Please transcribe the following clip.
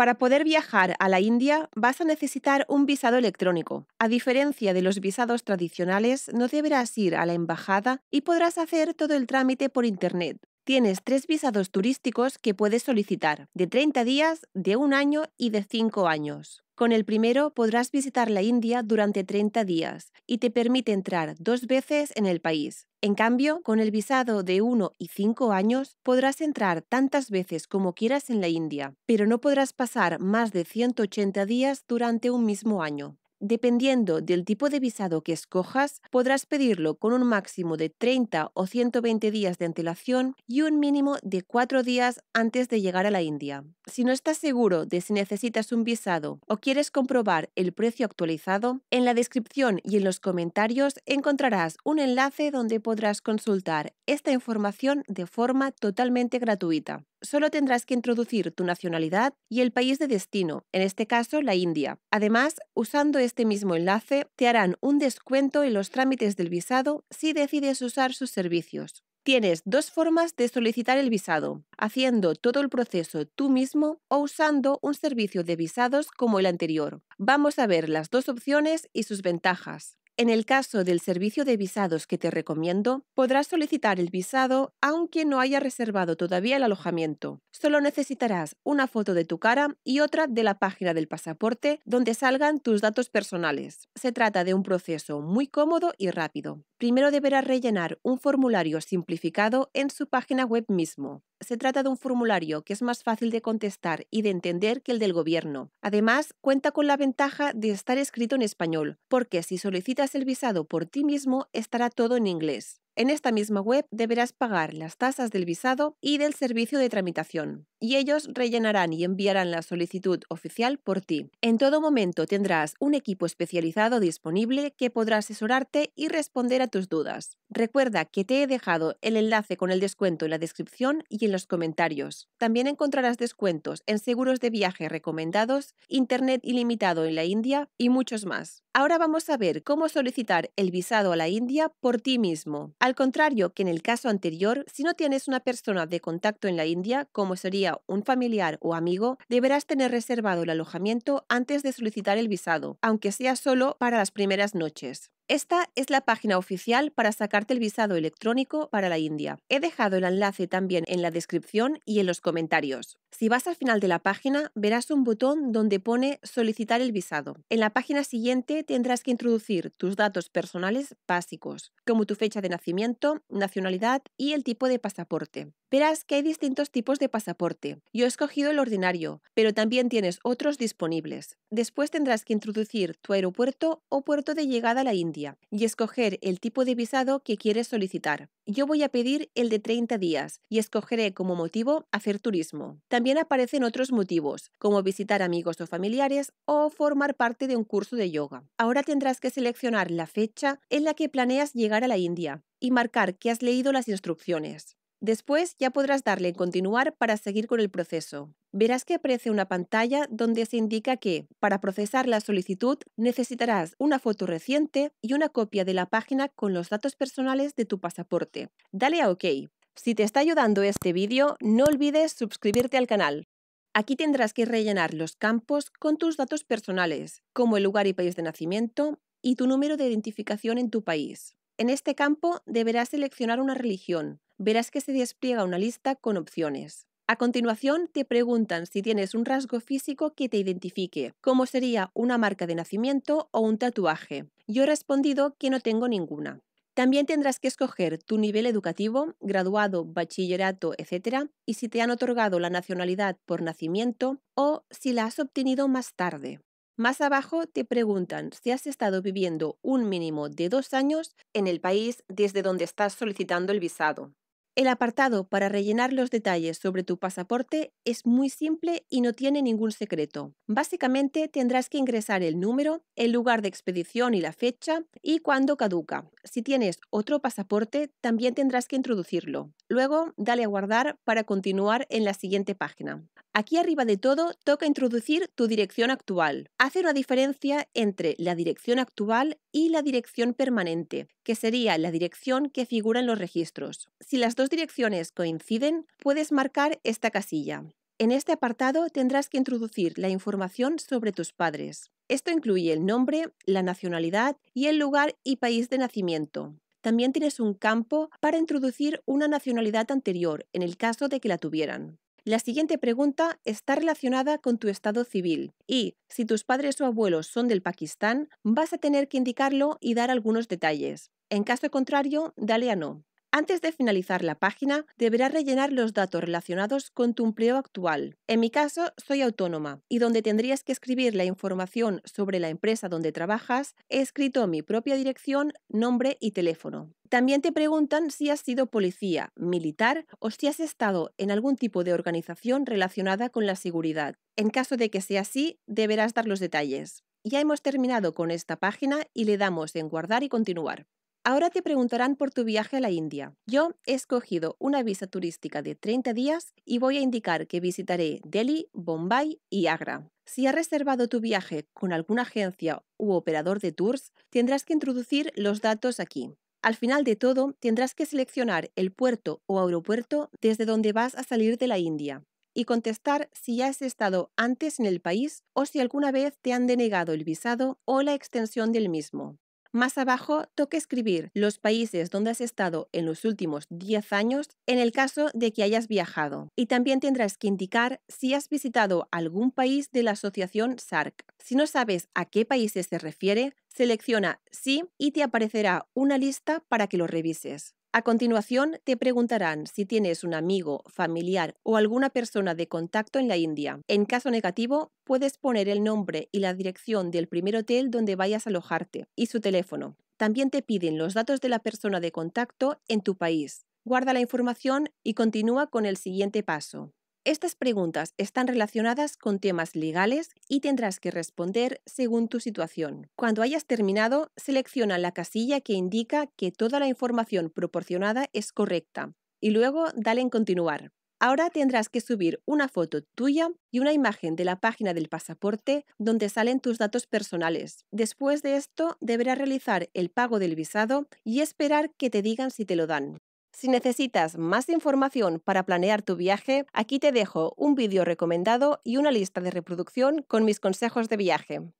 Para poder viajar a la India vas a necesitar un visado electrónico. A diferencia de los visados tradicionales, no deberás ir a la embajada y podrás hacer todo el trámite por Internet. Tienes tres visados turísticos que puedes solicitar, de 30 días, de un año y de 5 años. Con el primero podrás visitar la India durante 30 días y te permite entrar dos veces en el país. En cambio, con el visado de 1 y 5 años podrás entrar tantas veces como quieras en la India, pero no podrás pasar más de 180 días durante un mismo año. Dependiendo del tipo de visado que escojas, podrás pedirlo con un máximo de 30 o 120 días de antelación y un mínimo de 4 días antes de llegar a la India. Si no estás seguro de si necesitas un visado o quieres comprobar el precio actualizado, en la descripción y en los comentarios encontrarás un enlace donde podrás consultar esta información de forma totalmente gratuita solo tendrás que introducir tu nacionalidad y el país de destino, en este caso la India. Además, usando este mismo enlace, te harán un descuento en los trámites del visado si decides usar sus servicios. Tienes dos formas de solicitar el visado, haciendo todo el proceso tú mismo o usando un servicio de visados como el anterior. Vamos a ver las dos opciones y sus ventajas. En el caso del servicio de visados que te recomiendo, podrás solicitar el visado aunque no haya reservado todavía el alojamiento. Solo necesitarás una foto de tu cara y otra de la página del pasaporte donde salgan tus datos personales. Se trata de un proceso muy cómodo y rápido. Primero deberás rellenar un formulario simplificado en su página web mismo se trata de un formulario que es más fácil de contestar y de entender que el del gobierno. Además, cuenta con la ventaja de estar escrito en español, porque si solicitas el visado por ti mismo, estará todo en inglés. En esta misma web deberás pagar las tasas del visado y del servicio de tramitación, y ellos rellenarán y enviarán la solicitud oficial por ti. En todo momento tendrás un equipo especializado disponible que podrá asesorarte y responder a tus dudas. Recuerda que te he dejado el enlace con el descuento en la descripción y en los comentarios. También encontrarás descuentos en seguros de viaje recomendados, internet ilimitado en la India y muchos más. Ahora vamos a ver cómo solicitar el visado a la India por ti mismo. Al contrario que en el caso anterior, si no tienes una persona de contacto en la India, como sería un familiar o amigo, deberás tener reservado el alojamiento antes de solicitar el visado, aunque sea solo para las primeras noches. Esta es la página oficial para sacarte el visado electrónico para la India. He dejado el enlace también en la descripción y en los comentarios. Si vas al final de la página, verás un botón donde pone solicitar el visado. En la página siguiente tendrás que introducir tus datos personales básicos, como tu fecha de nacimiento, nacionalidad y el tipo de pasaporte. Verás que hay distintos tipos de pasaporte. Yo he escogido el ordinario, pero también tienes otros disponibles. Después tendrás que introducir tu aeropuerto o puerto de llegada a la India y escoger el tipo de visado que quieres solicitar. Yo voy a pedir el de 30 días y escogeré como motivo hacer turismo. También aparecen otros motivos, como visitar amigos o familiares o formar parte de un curso de yoga. Ahora tendrás que seleccionar la fecha en la que planeas llegar a la India y marcar que has leído las instrucciones. Después ya podrás darle en continuar para seguir con el proceso. Verás que aparece una pantalla donde se indica que, para procesar la solicitud, necesitarás una foto reciente y una copia de la página con los datos personales de tu pasaporte. Dale a OK. Si te está ayudando este vídeo, no olvides suscribirte al canal. Aquí tendrás que rellenar los campos con tus datos personales, como el lugar y país de nacimiento y tu número de identificación en tu país. En este campo deberás seleccionar una religión, verás que se despliega una lista con opciones. A continuación, te preguntan si tienes un rasgo físico que te identifique, como sería una marca de nacimiento o un tatuaje. Yo he respondido que no tengo ninguna. También tendrás que escoger tu nivel educativo, graduado, bachillerato, etc., y si te han otorgado la nacionalidad por nacimiento o si la has obtenido más tarde. Más abajo te preguntan si has estado viviendo un mínimo de dos años en el país desde donde estás solicitando el visado. El apartado para rellenar los detalles sobre tu pasaporte es muy simple y no tiene ningún secreto. Básicamente tendrás que ingresar el número, el lugar de expedición y la fecha y cuándo caduca. Si tienes otro pasaporte, también tendrás que introducirlo. Luego, dale a guardar para continuar en la siguiente página. Aquí arriba de todo toca introducir tu dirección actual. Hace una diferencia entre la dirección actual y la dirección permanente, que sería la dirección que figura en los registros. Si las dos direcciones coinciden, puedes marcar esta casilla. En este apartado tendrás que introducir la información sobre tus padres. Esto incluye el nombre, la nacionalidad y el lugar y país de nacimiento también tienes un campo para introducir una nacionalidad anterior en el caso de que la tuvieran. La siguiente pregunta está relacionada con tu estado civil y, si tus padres o abuelos son del Pakistán, vas a tener que indicarlo y dar algunos detalles. En caso contrario, dale a no. Antes de finalizar la página, deberás rellenar los datos relacionados con tu empleo actual. En mi caso, soy autónoma y donde tendrías que escribir la información sobre la empresa donde trabajas, he escrito mi propia dirección, nombre y teléfono. También te preguntan si has sido policía, militar o si has estado en algún tipo de organización relacionada con la seguridad. En caso de que sea así, deberás dar los detalles. Ya hemos terminado con esta página y le damos en guardar y continuar. Ahora te preguntarán por tu viaje a la India. Yo he escogido una visa turística de 30 días y voy a indicar que visitaré Delhi, Bombay y Agra. Si has reservado tu viaje con alguna agencia u operador de tours, tendrás que introducir los datos aquí. Al final de todo, tendrás que seleccionar el puerto o aeropuerto desde donde vas a salir de la India y contestar si ya has estado antes en el país o si alguna vez te han denegado el visado o la extensión del mismo. Más abajo toca escribir los países donde has estado en los últimos 10 años en el caso de que hayas viajado. Y también tendrás que indicar si has visitado algún país de la asociación SARC. Si no sabes a qué países se refiere, selecciona sí y te aparecerá una lista para que lo revises. A continuación, te preguntarán si tienes un amigo, familiar o alguna persona de contacto en la India. En caso negativo, puedes poner el nombre y la dirección del primer hotel donde vayas a alojarte y su teléfono. También te piden los datos de la persona de contacto en tu país. Guarda la información y continúa con el siguiente paso. Estas preguntas están relacionadas con temas legales y tendrás que responder según tu situación. Cuando hayas terminado, selecciona la casilla que indica que toda la información proporcionada es correcta y luego dale en continuar. Ahora tendrás que subir una foto tuya y una imagen de la página del pasaporte donde salen tus datos personales. Después de esto, deberás realizar el pago del visado y esperar que te digan si te lo dan. Si necesitas más información para planear tu viaje, aquí te dejo un vídeo recomendado y una lista de reproducción con mis consejos de viaje.